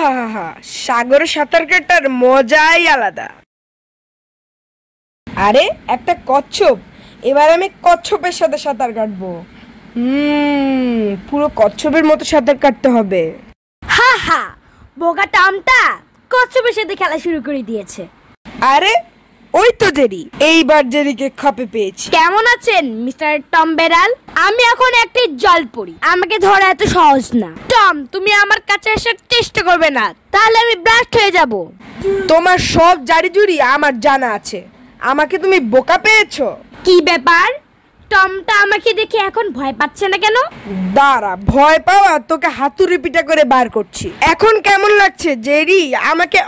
সাগর সাগরে সাঁতার কাটার মজাই আলাদা আরে একটা কচ্ছপ এবার আমি কচ্ছপের সাথে সাঁতার কাটবো পুরো কচ্ছপের মতো সাঁতার কাটতে হবে হা হা বোকা টামটা কচ্ছপের সাথে খেলা শুরু করে দিয়েছে আরে ওই তো জেরি এইবার জেরিকে খাপে পেয়েছি কেমন আছেন মিস্টার টম বেড়াল আমি এখন একটি জল পড়ি আমাকে ধরা এত সহজ না টম তুমি আমার কাছে আসার করবে না তাহলে আমি ব্লাস্ট হয়ে যাব তোমার সব জারি জুরি আমার জানা আছে আমাকে তুমি বোকা পেয়েছো কি ব্যাপার টমটা আমাকে দেখে এখন ভয় পাচ্ছে না কেন দাঁড়া ভয় পাওয়া তোকে হাতুড়ি পিটা করে বার করছি এখন কেমন লাগছে জেরি আমাকে